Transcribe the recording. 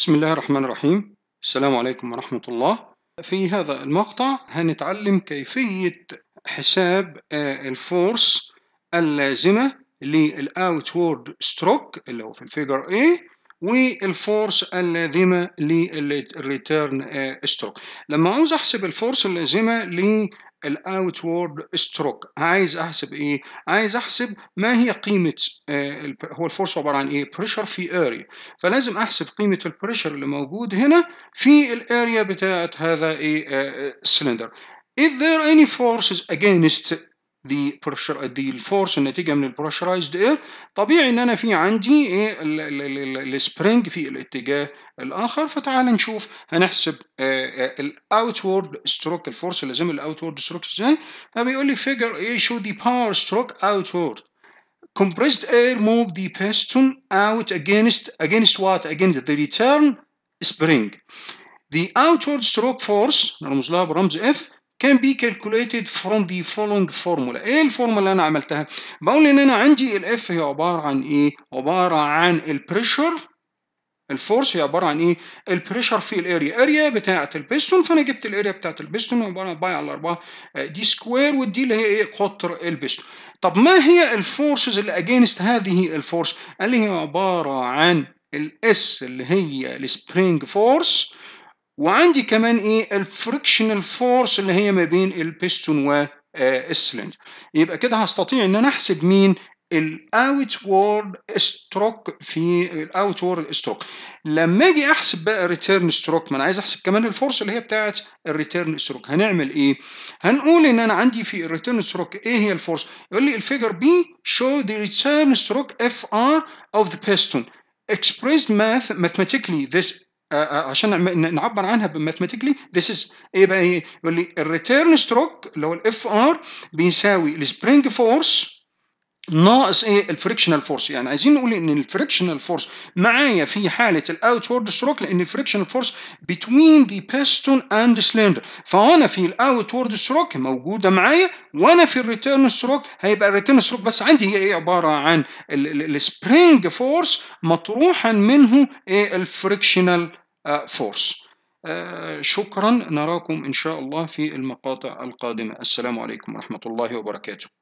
بسم الله الرحمن الرحيم السلام عليكم ورحمة الله في هذا المقطع هنتعلم كيفية حساب الفورس اللازمة للأوتورد ستروك اللي هو في الفيجر A والفورس اللازمة للريتيرن ستروك لما عاوز أحسب الفورس اللازمة الاوتورد ستروك عايز احسب ايه عايز احسب ما هي قيمه آه، هو الفورس عباره عن ايه بريشر في اريا فلازم احسب قيمه البريشر اللي موجود هنا في الاريا بتاعه هذا ايه السلندر آه، آه، if there are any forces against دي بريشر دي الفورس الناتجه من البريشرايزد اير طبيعي ان انا في عندي ايه السبرينج في الاتجاه الاخر فتعال نشوف هنحسب الاوتورد ستروك الفورس اللي لازم الاوتورد ستروك ازاي فبيقول لي فيجر اي شو دي باور ستروك اوتورد compressed air move the piston out against against what against the return spring the outward stroke force نرمز لها برمز F كان بي كالكوليتد فروم the following فورمولا ايه الفورمولا اللي انا عملتها بقول ان انا عندي الاف هي عباره عن ايه عباره عن البريشر الفورس هي عباره عن ايه البريشر في الاريا اريا بتاعه البيستون فانا جبت الاريا بتاعه البيستون عباره عن باي على 4 آه، دي سكوير ودي اللي هي ايه قطر البيستون. طب ما هي الفورسز اللي اجينست هذه الفورس اللي هي عباره عن الاس اللي هي السبرينج فورس وعندي كمان ايه الفريكشنال فورس اللي هي ما بين البيستون والسلنج آه، يبقى كده هستطيع ان انا احسب مين الاوت وورد ستروك في الاوت وورد ستروك لما اجي احسب بقى الريتيرن ستروك ما انا عايز احسب كمان الفورس اللي هي بتاعه الريتيرن ستروك هنعمل ايه هنقول ان انا عندي في الريتيرن ستروك ايه هي الفورس يقول لي الفيجر بي شو ريتيرن ستروك اف ار اوف ذا بيستون expressed math mathematically this آه، آه، عشان نعم- نعبر عنها بماثماتيكلي ذيس از يبقى ايه يقول لي الريتيرن ستروك اللي هو الاف ار بيساوي السبرينج فورس ناقص ايه الفريكشنال فورس يعني عايزين نقول ان الفريكشنال فورس معايا في حاله الاوتورد ستروك لان الفريكشنال فورس بتوين ذا بيستون اند سلندر فانا في الاوتورد ستروك موجوده معايا وانا في الريتيرن ستروك هيبقى الريتيرن ستروك بس عندي هي ايه عباره عن السبرينج فورس مطروحا منه ايه الفريكشنال فورس آه، آه، شكرا نراكم إن شاء الله في المقاطع القادمة السلام عليكم ورحمة الله وبركاته